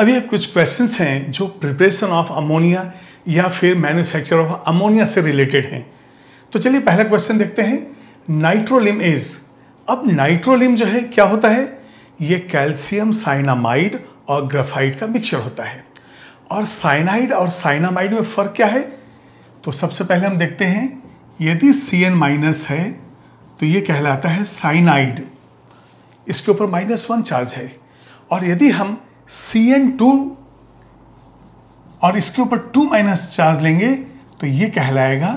अभी कुछ क्वेश्चंस हैं जो प्रिपरेशन ऑफ अमोनिया या फिर मैन्युफैक्चर ऑफ अमोनिया से रिलेटेड हैं तो चलिए पहला क्वेश्चन देखते हैं नाइट्रोलिम इज अब नाइट्रोलिम जो है क्या होता है ये कैल्शियम साइनामाइड और ग्रेफाइट का मिक्सचर होता है और साइनाइड और साइनामाइड में फ़र्क क्या है तो सबसे पहले हम देखते हैं यदि सी एन माइनस है तो ये कहलाता है साइनाइड इसके ऊपर माइनस वन चार्ज है और यदि हम सी एन टू और इसके ऊपर टू माइनस चार्ज लेंगे तो ये कहलाएगा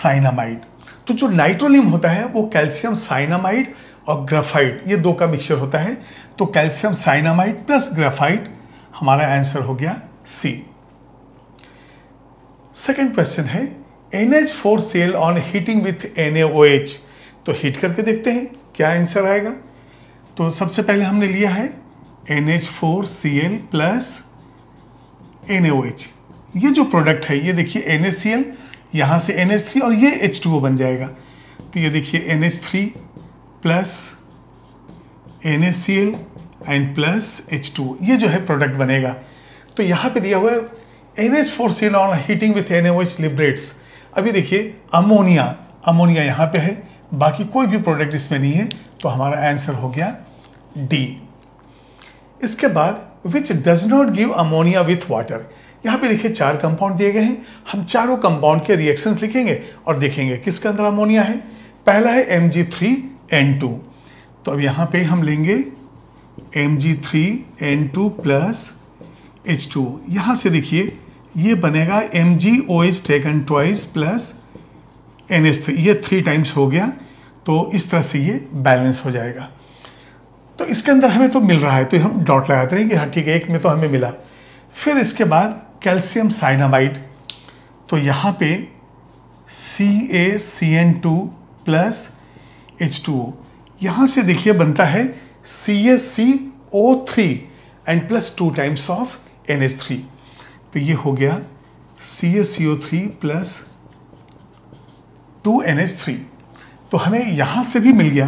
साइनामाइड तो जो नाइट्रोलियम होता है वो कैल्शियम साइनामाइड और ग्रेफाइट ये दो का मिक्सचर होता है तो कैल्शियम साइनामाइड प्लस ग्रेफाइट हमारा आंसर हो गया सी सेकेंड क्वेश्चन है N H four C L on heating with N तो हीट करके देखते हैं क्या आंसर आएगा तो सबसे पहले हमने लिया है N H four C L plus N O H ये जो प्रोडक्ट है ये देखिए एन एच सी एल यहाँ से एन एच थ्री और ये एच टू ओ बन जाएगा तो ये देखिए N H three plus N H C L and plus H two ये जो है प्रोडक्ट बनेगा तो यहाँ पे दिया हुआ है N H four C L on heating with N O H liberates अभी देखिए अमोनिया अमोनिया यहाँ पे है बाकी कोई भी प्रोडक्ट इसमें नहीं है तो हमारा आंसर हो गया डी इसके बाद which does not give ammonia with water यहाँ पे देखिए चार कंपाउंड दिए गए हैं हम चारों कंपाउंड के रिएक्शंस लिखेंगे और देखेंगे किसके अंदर अमोनिया है पहला है M G three N two तो अब यहाँ पे हम लेंगे M G three N two plus H two यहाँ से देखिए ये बनेगा M G O H taken twice plus N H three ये थ्री टाइम्स हो गया तो इस तरह से ये बैलेंस हो जाएगा तो इसके अंदर हमें तो मिल रहा है तो हम डॉट लगाते रहे कि हाँ ठीक है एक में तो हमें मिला फिर इसके बाद कैल्शियम साइनामाइड तो यहाँ पे C A C N two plus H two O यहाँ से देखिए बनता है C S C O three and plus two times of N H three तो ये हो गया C S C O three plus two N H three तो हमें यहाँ से भी मिल गया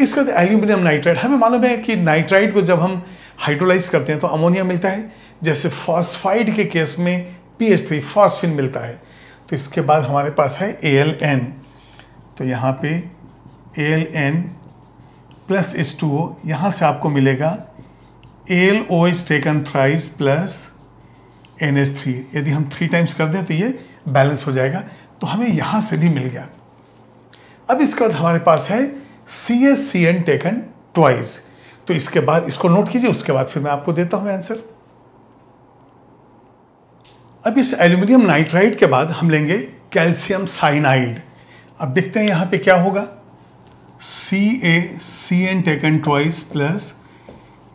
इसके बाद एल्यूमिनियम नाइट्राइड हमें मालूम है कि नाइट्राइड को जब हम हाइड्रोलाइज करते हैं तो अमोनिया मिलता है जैसे फॉस्फाइड के केस में पी एच थ्री फॉस्फिन मिलता है तो इसके बाद हमारे पास है ए एल एन तो यहाँ पे A L N plus S two O यहाँ से आपको मिलेगा A L O is taken thrice plus N S three यदि हम थ्री टाइम्स कर दें तो ये बैलेंस हो जाएगा तो हमें यहाँ से भी मिल गया अब इसके बाद हमारे पास है C S C N taken twice तो इसके बाद इसको नोट कीजिए उसके बाद फिर मैं आपको देता हूं आंसर अब इस एल्यूमिनियम नाइट्राइड के बाद हम लेंगे कैल्शियम साइनाइड अब देखते हैं यहां पे क्या होगा C A C N taken twice plus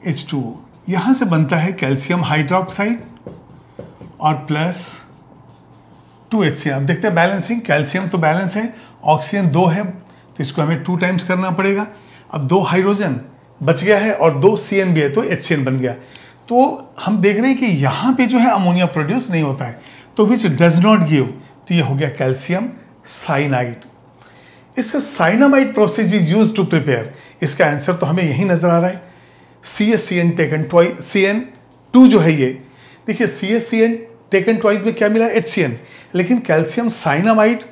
H two यहां से बनता है कैल्शियम हाइड्रोक्साइड और प्लस टू एच सी आप देखते हैं बैलेंसिंग कैल्शियम तो बैलेंस है ऑक्सीजन दो है तो इसको हमें टू टाइम्स करना पड़ेगा अब दो हाइड्रोजन बच गया है और दो सी एन भी है तो एच बन गया तो हम देख रहे हैं कि यहाँ पे जो है अमोनिया प्रोड्यूस नहीं होता है तो विच डज नॉट गिव तो ये हो गया कैल्शियम साइनाइड इसका cyanamide process is use to prepare इसका आंसर तो हमें यही नज़र आ रहा है C S C N taken twice C N two जो है ये देखिए C S C N taken twice में क्या मिला एच सी एन लेकिन कैल्शियम साइनामाइड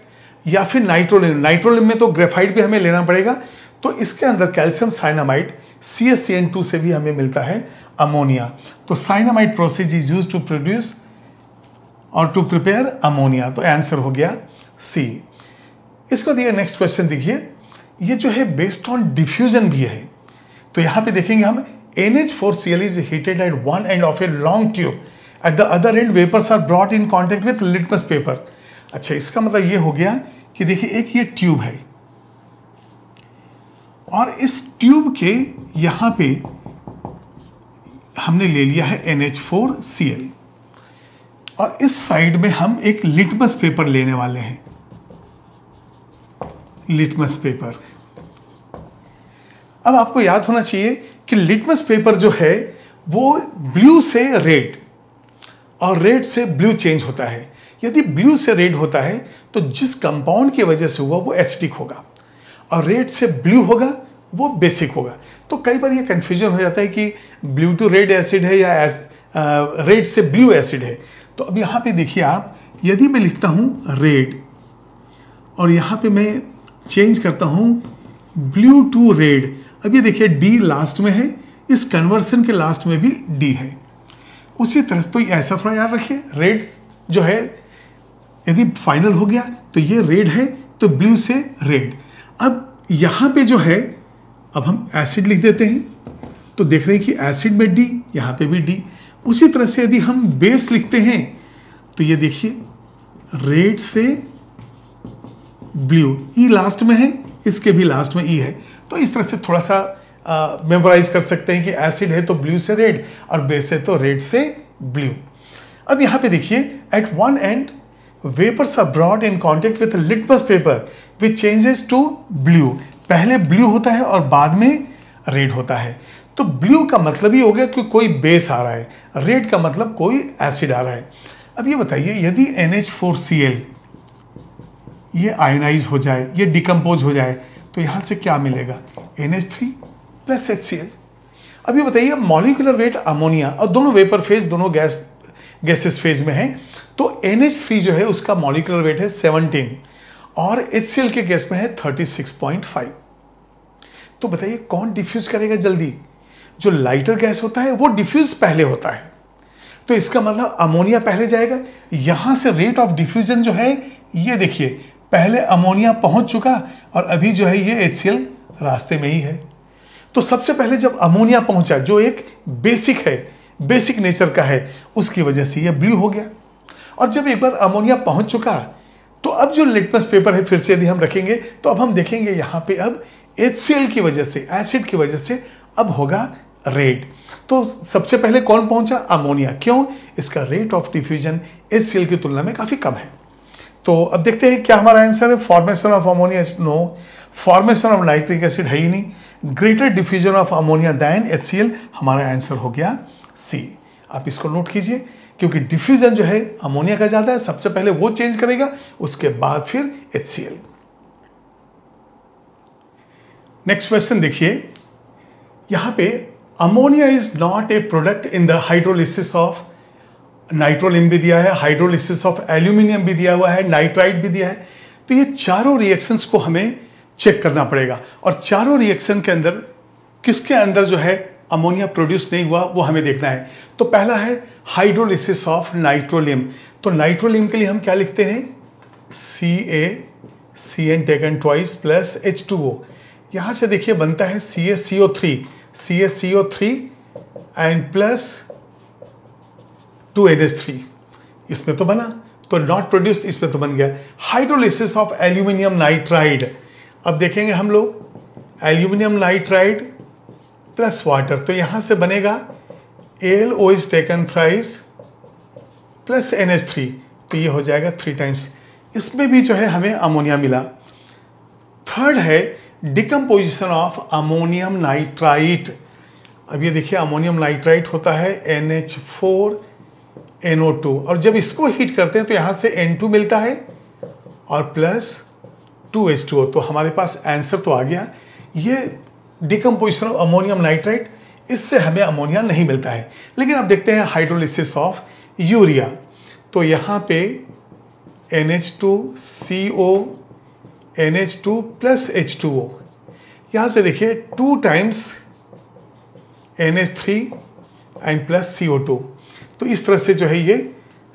या फिर नाइट्रोलिन नाइट्रोलिन में तो ग्रेफाइट भी हमें लेना पड़ेगा तो इसके अंदर calcium cyanamide C S C N two से भी हमें मिलता है अमोनिया तो cyanamide process is use to produce और टू प्रिपेयर अमोनिया तो आंसर हो गया सी इसको दिए नेक्स्ट क्वेश्चन देखिए ये जो है बेस्ड ऑन डिफ्यूजन भी है तो यहाँ पे देखेंगे हम N H four C L is heated at one end of a long tube at the other end vapours are brought in contact with litmus paper अच्छा इसका मतलब ये हो गया कि देखिए एक ये ट्यूब है और इस ट्यूब के यहां पे हमने ले लिया है NH4Cl और इस साइड में हम एक लिटमस पेपर लेने वाले हैं लिटमस पेपर अब आपको याद होना चाहिए कि लिटमस पेपर जो है वो ब्लू से रेड और रेड से ब्लू चेंज होता है यदि ब्लू से रेड होता है तो जिस कंपाउंड की वजह से हुआ वो एसिडिक होगा और रेड से ब्लू होगा वो बेसिक होगा तो कई बार ये कन्फ्यूजन हो जाता है कि ब्लू टू रेड एसिड है या एस, आ, रेड से ब्लू एसिड है तो अब यहाँ पे देखिए आप यदि मैं लिखता हूँ रेड और यहाँ पे मैं चेंज करता हूँ ब्लू टू रेड अब ये देखिए डी लास्ट में है इस कन्वर्सन के लास्ट में भी डी है उसी तरह तो ऐसा थोड़ा याद रखिए रेड जो है यदि फाइनल हो गया तो ये रेड है तो ब्लू से रेड अब यहाँ पे जो है अब हम एसिड लिख देते हैं तो देख रहे हैं कि एसिड में डी यहाँ पे भी डी उसी तरह से यदि हम बेस लिखते हैं तो ये देखिए रेड से ब्लू ई लास्ट में है इसके भी लास्ट में ई e है तो इस तरह से थोड़ा सा मेमोराइज कर सकते हैं कि एसिड है तो ब्लू से रेड और बेस है तो रेड से ब्लू अब यहाँ पे देखिए at one end vapours are brought in contact with litmus paper which changes to blue पहले ब्लू होता है और बाद में रेड होता है तो ब्लू का मतलब ही हो गया कि कोई बेस आ रहा है रेड का मतलब कोई एसिड आ रहा है अब ये बताइए यदि N H four C L ये आयोनाइज हो जाए ये डिकम्पोज हो जाए तो यहाँ से क्या मिलेगा N H three plus H C L अब ये बताइए मॉलिकुलर वेट अमोनिया और दोनों वेपर फेज दोनों गैस गैसेस फेज में है तो एन जो है उसका मॉलिकुलर वेट है सेवनटीन और एच के गैस में है थर्टी सिक्स पॉइंट फाइव तो बताइए कौन डिफ्यूज करेगा जल्दी जो लाइटर गैस होता है वो डिफ्यूज पहले होता है तो इसका मतलब अमोनिया पहले जाएगा यहां से रेट ऑफ डिफ्यूजन जो है ये देखिए पहले अमोनिया पहुंच चुका और अभी जो है ये एच रास्ते में ही है तो सबसे पहले जब अमोनिया पहुंचा जो एक बेसिक है बेसिक नेचर का है उसकी वजह से ये ब्लू हो गया और जब एक बार अमोनिया पहुंच चुका तो अब जो लिटमस पेपर है फिर से यदि हम रखेंगे तो अब हम देखेंगे यहाँ पे अब एच की वजह से एसिड की वजह से अब होगा रेट तो सबसे पहले कौन पहुंचा अमोनिया क्यों इसका रेट ऑफ डिफ्यूजन एच की तुलना में काफ़ी कम है तो अब देखते हैं क्या हमारा आंसर है formation of ammonia no formation of nitric acid है ही नहीं greater diffusion of ammonia than H हमारा आंसर हो गया सी आप इसको नोट कीजिए क्योंकि डिफ्यूजन जो है अमोनिया का ज़्यादा है सबसे पहले वो चेंज करेगा उसके बाद फिर एच नेक्स्ट क्वेश्चन देखिए यहां पे ammonia is not a product in the hydrolysis of nitrolim भी दिया है हाइड्रोलिसिस ऑफ एल्यूमिनियम भी दिया हुआ है नाइट्राइट भी दिया है तो ये चारों रिएक्शंस को हमें चेक करना पड़ेगा और चारों रिएक्शन के अंदर किसके अंदर जो है अमोनिया प्रोड्यूस नहीं हुआ वो हमें देखना है तो पहला है हाइड्रोलिसिस ऑफ नाइट्रोलियम तो नाइट्रोलियम के लिए हम क्या लिखते हैं C A C N taken twice plus H two O यहाँ से देखिए बनता है C S C O three C S C O three and plus two N S three इसमें तो बना तो नॉट प्रोड्यूस इसमें तो बन गया हाइड्रोलिसिस ऑफ एल्यूमिनियम नाइट्राइड अब देखेंगे हम लोग एल्यूमिनियम नाइट्राइड प्लस वाटर तो यहाँ से बनेगा L O is taken thrice plus N H three तो ये हो जाएगा थ्री टाइम्स इसमें भी जो है हमें अमोनिया मिला थर्ड है डिकम्पोजिशन ऑफ अमोनियम नाइट्राइट अब ये देखिए अमोनियम नाइट्राइट होता है N H four N O two और जब इसको हीट करते हैं तो यहाँ से एन टू मिलता है और plus two H two O तो हमारे पास आंसर तो आ गया ये डिकम्पोजिशन ऑफ अमोनियम नाइट्राइट इससे हमें अमोनिया नहीं मिलता है लेकिन आप देखते हैं हाइड्रोलिसिस ऑफ यूरिया तो यहाँ पे N H two C O N H two plus H two O यहाँ से देखिए two times N H three and plus C O two तो इस तरह से जो है ये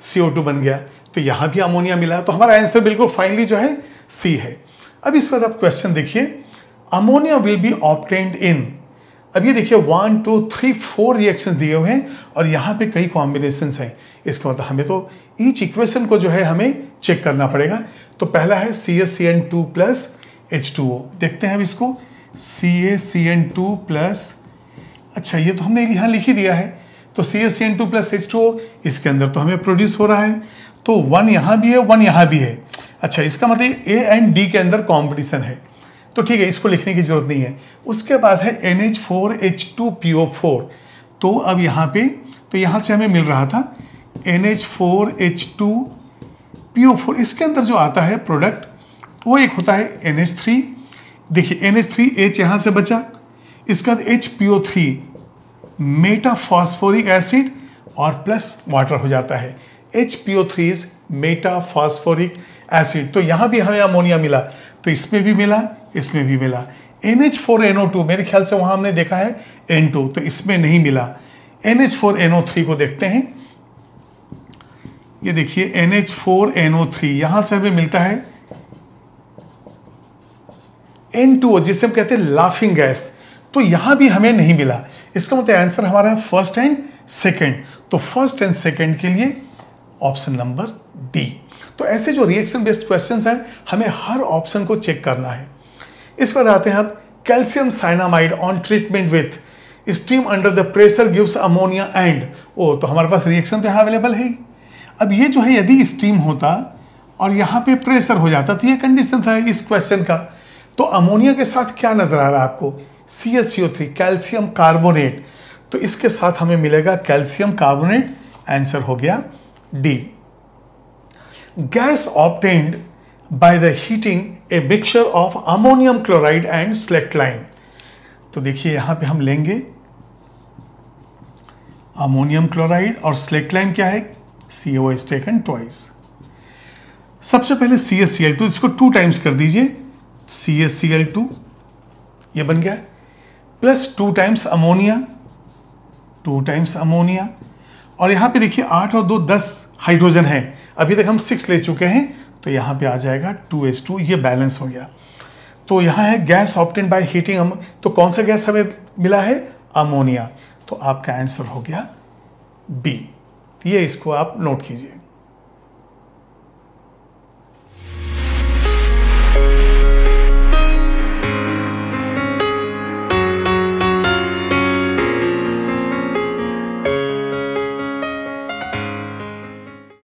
सी ओ टू बन गया तो यहाँ भी अमोनिया मिला तो हमारा आंसर बिल्कुल फाइनली जो है सी है अब इसके बाद आप क्वेश्चन देखिए ammonia will be obtained in अब ये देखिए one two three four reaction दिए हुए हैं और यहाँ पे कई कॉम्बिनेशन हैं इसका मतलब हमें तो ईच इक्वेशन को जो है हमें चेक करना पड़ेगा तो पहला है C S C N two plus H two O देखते हैं अब इसको C A C N two plus अच्छा ये तो हमने यहाँ लिख ही दिया है तो C S C N two plus H two O इसके अंदर तो हमें प्रोड्यूस हो रहा है तो वन यहाँ भी है वन यहाँ भी है अच्छा इसका मतलब ए एंड डी के अंदर कॉम्पिटिशन है तो ठीक है इसको लिखने की जरूरत नहीं है उसके बाद है N H four H two P O four तो अब यहाँ पे तो यहाँ से हमें मिल रहा था N H four H two P O four इसके अंदर जो आता है प्रोडक्ट वो एक होता है एन एच थ्री देखिए एन एच थ्री एच यहाँ से बचा इसके बाद H P O three metaphosphoric acid और प्लस वाटर हो जाता है H P O three is metaphosphoric acid तो यहाँ भी हमें अमोनिया मिला तो इसमें भी मिला इसमें भी मिला N H four N O two मेरे ख्याल से वहाँ हमने देखा है एन टू तो इसमें नहीं मिला N H four N O three को देखते हैं ये देखिए N H four N O three यहाँ से हमें मिलता है एन टू जिसे हम कहते हैं लाफिंग गैस तो यहाँ भी हमें नहीं मिला इसका मतलब आंसर हमारा है फर्स्ट एंड सेकेंड तो फर्स्ट एंड सेकेंड के लिए ऑप्शन नंबर डी तो ऐसे जो रिएक्शन बेस्ड क्वेश्चन हैं हमें हर ऑप्शन को चेक करना है इस पर आते हैं calcium cyanamide on treatment with steam under the pressure gives ammonia and O तो हमारे पास रिएक्शन तो यहाँ अवेलेबल है अब ये जो है यदि स्टीम होता और यहाँ पे प्रेशर हो जाता तो ये कंडीशन था इस क्वेश्चन का तो अमोनिया के साथ क्या नज़र आ रहा है आपको C S C O three calcium carbonate तो इसके साथ हमें मिलेगा कैल्शियम कार्बोनेट आंसर हो गया D gas obtained by the heating a mixture of ammonium chloride and slaked lime तो देखिए यहां पे हम लेंगे अमोनियम क्लोराइड और स्लेक्ट लाइन क्या है C O S taken twice सबसे पहले C S C L two इसको टू टाइम्स कर दीजिए C S C L two ये बन गया plus two times ammonia two times ammonia और यहां पे देखिए आठ और दो दस हाइड्रोजन है अभी तक हम सिक्स ले चुके हैं तो यहाँ पे आ जाएगा 2s2 ये बैलेंस हो गया तो यहाँ है गैस ऑप्टेन बाय हीटिंग तो कौन सा गैस हमें मिला है अमोनिया तो आपका आंसर हो गया बी ये इसको आप नोट कीजिए